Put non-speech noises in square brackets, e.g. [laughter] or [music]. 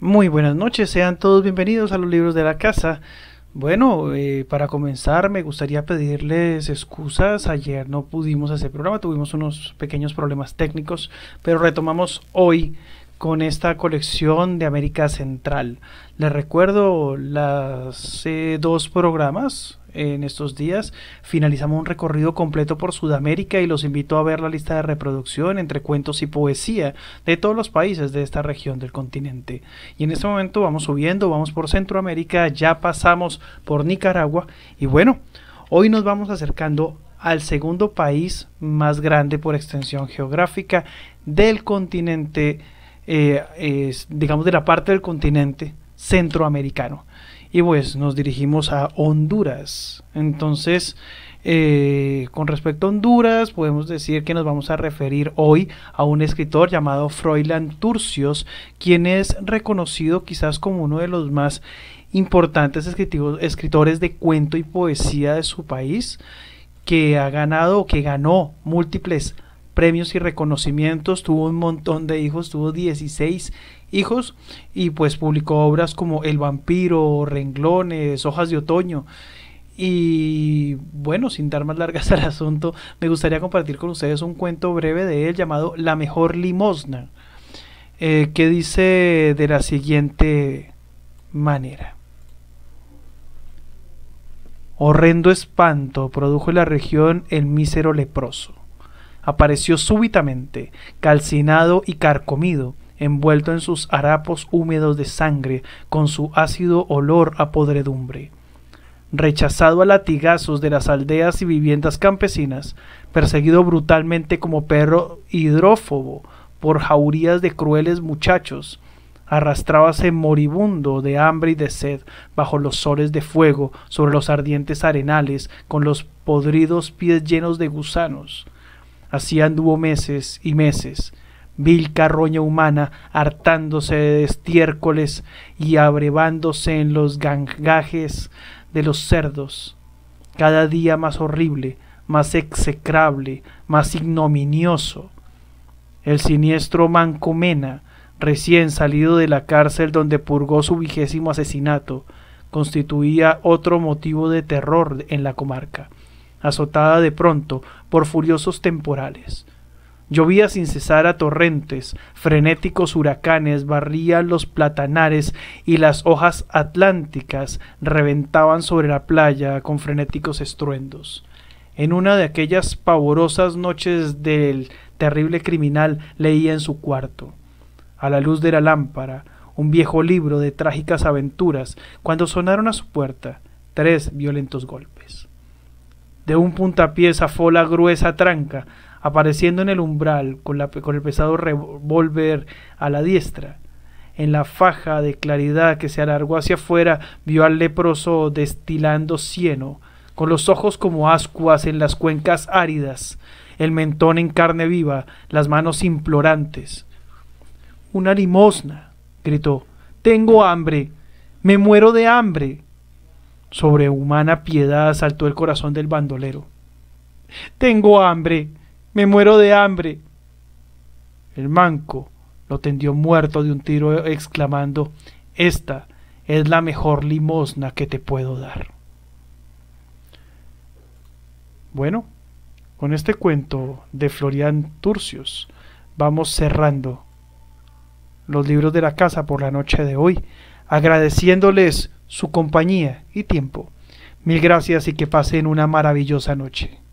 Muy buenas noches, sean todos bienvenidos a los libros de la casa. Bueno, eh, para comenzar me gustaría pedirles excusas. Ayer no pudimos hacer programa, tuvimos unos pequeños problemas técnicos, pero retomamos hoy con esta colección de América Central. Les recuerdo las eh, dos programas, en estos días. Finalizamos un recorrido completo por Sudamérica y los invito a ver la lista de reproducción entre cuentos y poesía de todos los países de esta región del continente. Y en este momento vamos subiendo, vamos por Centroamérica, ya pasamos por Nicaragua y bueno, hoy nos vamos acercando al segundo país más grande por extensión geográfica del continente, eh, digamos de la parte del continente centroamericano y pues nos dirigimos a Honduras. Entonces, eh, con respecto a Honduras, podemos decir que nos vamos a referir hoy a un escritor llamado Froilán Turcios, quien es reconocido quizás como uno de los más importantes escritores de cuento y poesía de su país, que ha ganado o que ganó múltiples premios y reconocimientos, tuvo un montón de hijos, tuvo 16 hijos y pues publicó obras como El vampiro, Renglones, Hojas de Otoño. Y bueno, sin dar más largas [laughs] al asunto, me gustaría compartir con ustedes un cuento breve de él llamado La mejor limosna, eh, que dice de la siguiente manera. Horrendo espanto produjo en la región el mísero leproso apareció súbitamente, calcinado y carcomido, envuelto en sus harapos húmedos de sangre, con su ácido olor a podredumbre. Rechazado a latigazos de las aldeas y viviendas campesinas, perseguido brutalmente como perro hidrófobo por jaurías de crueles muchachos, arrastrábase moribundo de hambre y de sed bajo los soles de fuego sobre los ardientes arenales con los podridos pies llenos de gusanos Así anduvo meses y meses, vil carroña humana hartándose de estiércoles y abrevándose en los gangajes de los cerdos, cada día más horrible, más execrable, más ignominioso. El siniestro Mancomena, recién salido de la cárcel donde purgó su vigésimo asesinato, constituía otro motivo de terror en la comarca azotada de pronto por furiosos temporales. Llovía sin cesar a torrentes, frenéticos huracanes barrían los platanares y las hojas atlánticas reventaban sobre la playa con frenéticos estruendos. En una de aquellas pavorosas noches del terrible criminal leía en su cuarto, a la luz de la lámpara, un viejo libro de trágicas aventuras, cuando sonaron a su puerta tres violentos golpes de un puntapié zafó la gruesa tranca, apareciendo en el umbral con, con el pesado revólver a la diestra. En la faja de claridad que se alargó hacia afuera vio al leproso destilando cieno, con los ojos como ascuas en las cuencas áridas, el mentón en carne viva, las manos implorantes. Una limosna, gritó. Tengo hambre. Me muero de hambre. Sobrehumana piedad saltó el corazón del bandolero. Tengo hambre, me muero de hambre. El manco lo tendió muerto de un tiro exclamando, Esta es la mejor limosna que te puedo dar. Bueno, con este cuento de Florian Turcios vamos cerrando los libros de la casa por la noche de hoy agradeciéndoles su compañía y tiempo. Mil gracias y que pasen una maravillosa noche.